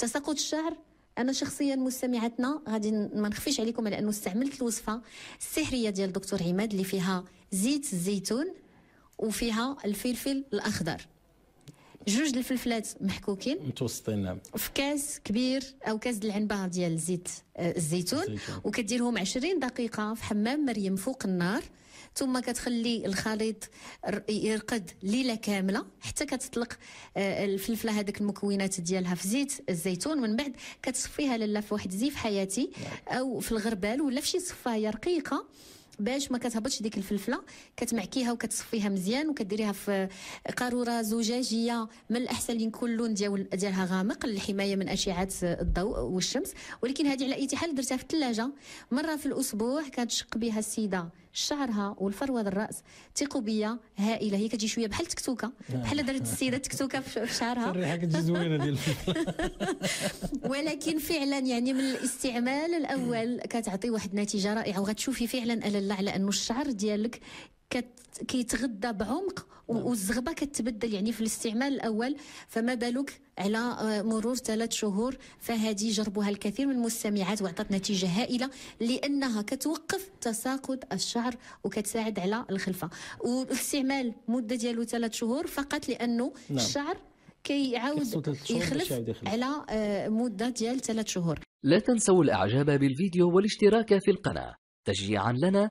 تساقط الشعر انا شخصيا مستمعاتنا غادي ما نخفيش عليكم على انه استعملت الوصفه السحريه ديال الدكتور عماد اللي فيها زيت الزيتون وفيها الفلفل الاخضر جوج الفلفلات محكوكين متوسطين نعم في كاس كبير او كاس العنبه ديال زيت آه، الزيتون, الزيتون. وكديرهم 20 دقيقه في حمام مريم فوق النار ثم كتخلي الخليط يرقد ليله كامله حتى كتطلق آه، الفلفله هذاك المكونات ديالها في زيت الزيتون ومن بعد كتصفيها لاله في واحد زيف حياتي نعم. او في الغربال ولا في شي صفايه رقيقه باش ما كتهبطش ديك الفلفله كتمعكيها وكتصفيها مزيان وكديريها في قاروره زجاجيه من الاحسن يكون اللون ديال ديالها غامق للحمايه من اشعه الضوء والشمس ولكن هذه على اي حال درتها في الثلاجه مره في الاسبوع كتشق بها السيده شعرها والفروه الراس تيقوا بيا هائله هي كتجي شويه بحال تكتوكه نعم. بحال درت السيده تكتوكه في شعرها الريحه كتجي زوينه ديال ولكن فعلا يعني من الاستعمال الاول كتعطي واحد النتيجه رائعه وغتشوفي فعلا الله على انه الشعر ديالك كت... كيتغذى بعمق نعم. والزغبه كتبدل يعني في الاستعمال الاول فما بالك على آه، مرور ثلاث شهور فهذه جربها الكثير من المستمعات وعطت نتيجه هائله لانها كتوقف تساقط الشعر وكتساعد على الخلفه والاستعمال مده ديالو ثلاث شهور فقط لانه نعم. الشعر كيعاود كي يخلف على آه، مده ديال ثلاث شهور لا تنسوا الاعجاب بالفيديو والاشتراك في القناه تشجيعا لنا